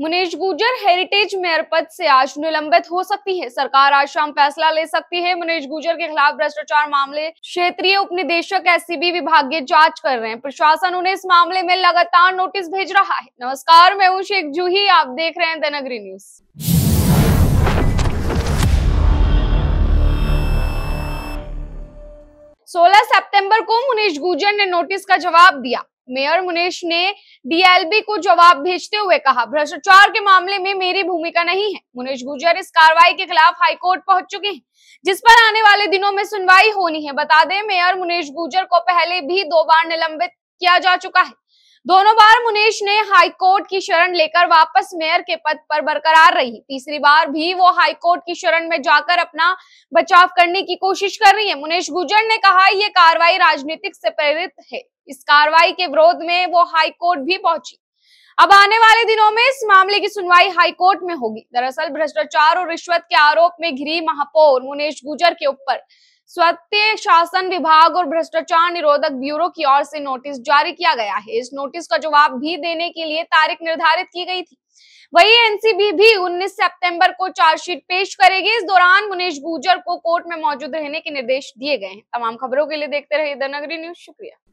मुनेश गुजर heritage mayor पद से आज निलंबित हो सकती है सरकार आज शाम फैसला ले सकती है मुनेश गुजर के खिलाफ भ्रष्टाचार मामले क्षेत्रीय उपनिदेशक एससीबी विभागीय जांच कर रहे हैं प्रशासन उन्हें इस मामले में लगातार नोटिस भेज रहा है नमस्कार मैं हूँ शेख जूही आप देख रहे हैं दनगरी न्यूज सोलह सितंबर को मुनेश गुजर ने नोटिस का जवाब दिया मेयर मुनेश ने डीएलबी को जवाब भेजते हुए कहा भ्रष्टाचार के मामले में मेरी भूमिका नहीं है मुनेश गुजर इस कार्रवाई के खिलाफ हाईकोर्ट पहुंच चुके हैं जिस पर आने वाले दिनों में सुनवाई होनी है बता दें मेयर मुनेश गुजर को पहले भी दो बार निलंबित किया जा चुका है दोनों बार मुनेश ने हाईकोर्ट की शरण लेकर वापस मेयर के पद पर बरकरार रही तीसरी बार भी वो हाईकोर्ट की शरण में जाकर अपना बचाव करने की कोशिश कर रही है मुनेश गुजर ने कहा यह कार्रवाई राजनीतिक से प्रेरित है इस कार्रवाई के विरोध में वो हाईकोर्ट भी पहुंची अब आने वाले दिनों में इस मामले की सुनवाई हाईकोर्ट में होगी दरअसल भ्रष्टाचार और रिश्वत के आरोप में घिरी महापौर मुनेश गुजर के ऊपर स्वत्य शासन विभाग और भ्रष्टाचार निरोधक ब्यूरो की ओर से नोटिस जारी किया गया है इस नोटिस का जवाब भी देने के लिए तारीख निर्धारित की गई थी वही एनसीबी भी 19 सितंबर को चार्जशीट पेश करेगी इस दौरान मुनेश गुजर को कोर्ट में मौजूद रहने के निर्देश दिए गए हैं तमाम खबरों के लिए देखते रहिए द नगरी न्यूज शुक्रिया